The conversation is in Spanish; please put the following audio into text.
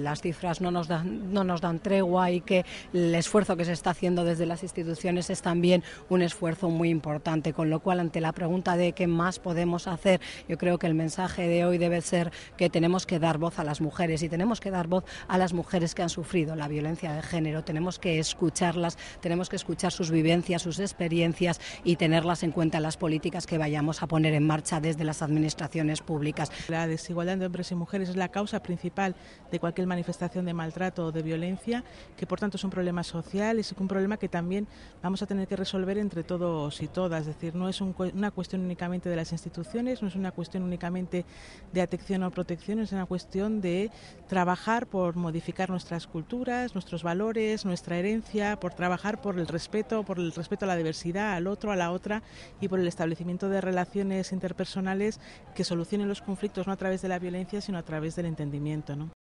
Las cifras no nos, dan, no nos dan tregua y que el esfuerzo que se está haciendo desde las instituciones es también un esfuerzo muy importante, con lo cual ante la pregunta de qué más podemos hacer, yo creo que el mensaje de hoy debe ser que tenemos que dar voz a las mujeres y tenemos que dar voz a las mujeres que han sufrido la violencia de género, tenemos que escucharlas, tenemos que escuchar sus vivencias, sus experiencias y tenerlas en cuenta en las políticas que vayamos a poner en marcha desde las administraciones públicas. La desigualdad entre hombres y mujeres es la causa principal de cualquier manifestación de maltrato o de violencia, que por tanto es un problema social, y es un problema que también vamos a tener que resolver entre todos y todas. Es decir, no es una cuestión únicamente de las instituciones, no es una cuestión únicamente de atención o protección, es una cuestión de trabajar por modificar nuestras culturas, nuestros valores, nuestra herencia, por trabajar por el respeto, por el respeto a la diversidad, al otro, a la otra y por el establecimiento de relaciones interpersonales que solucionen los conflictos no a través de la violencia, sino a través del entendimiento. ¿no?